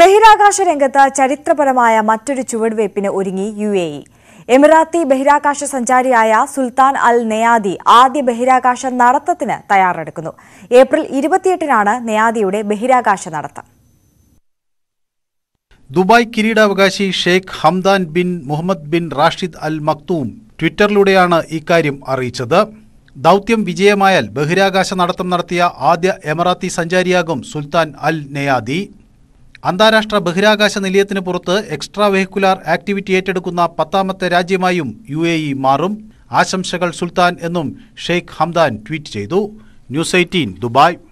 ബഹിരാകാശ രംഗത്ത് ചരിത്രപരമായ മറ്റൊരു ചുവടുവയ്പ്പിന് ഒരുങ്ങി യു എ ഇ എമിറാത്തി ബഹിരാകാശ സഞ്ചാരിയായ സുൽത്താൻ അൽ നെയാദി ആദ്യ ബഹിരാകാശ നടത്തത്തിന് തയ്യാറെടുക്കുന്നു ഏപ്രിൽ ഇരുപത്തിയെട്ടിനാണ് നെയാദിയുടെ ബഹിരാകാശ നടത്തം ദുബായ് കിരീടാവകാശി Sheikh Hamdan bin Mohammed bin Rashid Al Maktoum ട്വിറ്ററിലൂടെയാണ് ഇക്കാര്യം അറിയിച്ചത് ദൗത്യം വിജയമായാൽ ബഹിരാകാശ നടത്തം നടത്തിയ ആദ്യ എമറാത്തി സഞ്ചാരിയാകും സുൽത്താൻ അൽ നെയാദി അന്താരാഷ്ട്ര ബഹിരാകാശ നിലയത്തിന് പുറത്ത് എക്സ്ട്രാ വെഹിക്കുലാർ ആക്ടിവിറ്റി ഏറ്റെടുക്കുന്ന പത്താമത്തെ രാജ്യമായും യു മാറും ആശംസകൾ സുൽത്താൻ എന്നും ഷെയ്ഖ് ഹംദാൻ ട്വീറ്റ് ചെയ്തു ന്യൂസ് എയ്റ്റീൻ ദുബായ്